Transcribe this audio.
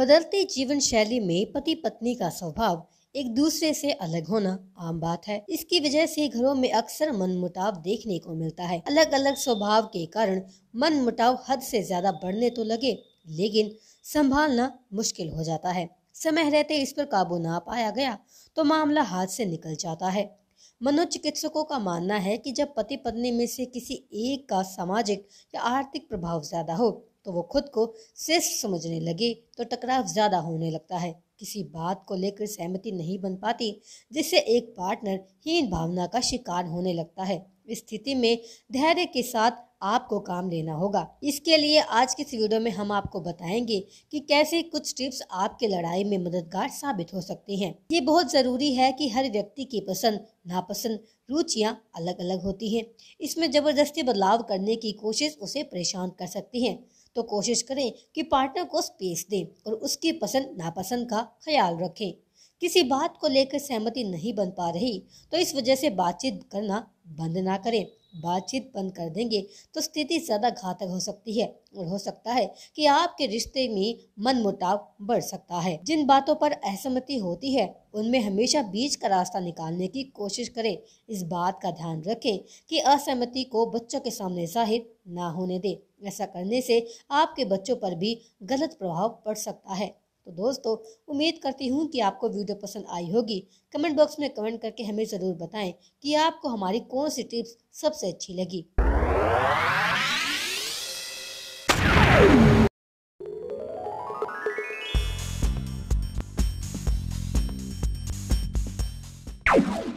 बदलती जीवन शैली में पति पत्नी का स्वभाव एक दूसरे से अलग होना आम बात है इसकी वजह से घरों में अक्सर मन मुटाव देखने को मिलता है अलग अलग स्वभाव के कारण मन मुटाव हद से ज्यादा बढ़ने तो लगे लेकिन संभालना मुश्किल हो जाता है समय रहते इस पर काबू ना पाया गया तो मामला हाथ से निकल जाता है मनोचिकित्सकों का मानना है कि जब पति पत्नी में से किसी एक का सामाजिक या आर्थिक प्रभाव ज्यादा हो तो वो खुद को श्रेष्ठ समझने लगे तो टकराव ज़्यादा होने लगता है किसी बात को लेकर सहमति नहीं बन पाती जिससे एक पार्टनर हीन भावना का शिकार होने लगता है इस स्थिति में धैर्य के साथ आपको काम लेना होगा इसके लिए आज की इस वीडियो में हम आपको बताएंगे कि कैसे कुछ टिप्स आपके लड़ाई में मददगार साबित हो सकती हैं। ये बहुत ज़रूरी है कि हर व्यक्ति की पसंद नापसंद रुचियां अलग अलग होती हैं इसमें ज़बरदस्ती बदलाव करने की कोशिश उसे परेशान कर सकती है तो कोशिश करें कि पार्टनर को स्पेस दें और उसकी पसंद नापसंद का ख्याल रखें किसी बात को लेकर सहमति नहीं बन पा रही तो इस वजह से बातचीत करना बंद ना करें बातचीत बंद कर देंगे तो स्थिति ज़्यादा घातक हो सकती है और हो सकता है कि आपके रिश्ते में मुटाव बढ़ सकता है जिन बातों पर असहमति होती है उनमें हमेशा बीच का रास्ता निकालने की कोशिश करें इस बात का ध्यान रखें कि असहमति को बच्चों के सामने जाहिर ना होने दें ऐसा करने से आपके बच्चों पर भी गलत प्रभाव पड़ सकता है तो दोस्तों उम्मीद करती हूँ कि आपको वीडियो पसंद आई होगी कमेंट बॉक्स में कमेंट करके हमें ज़रूर बताएं कि आपको हमारी कौन सी टिप्स सबसे अच्छी लगी you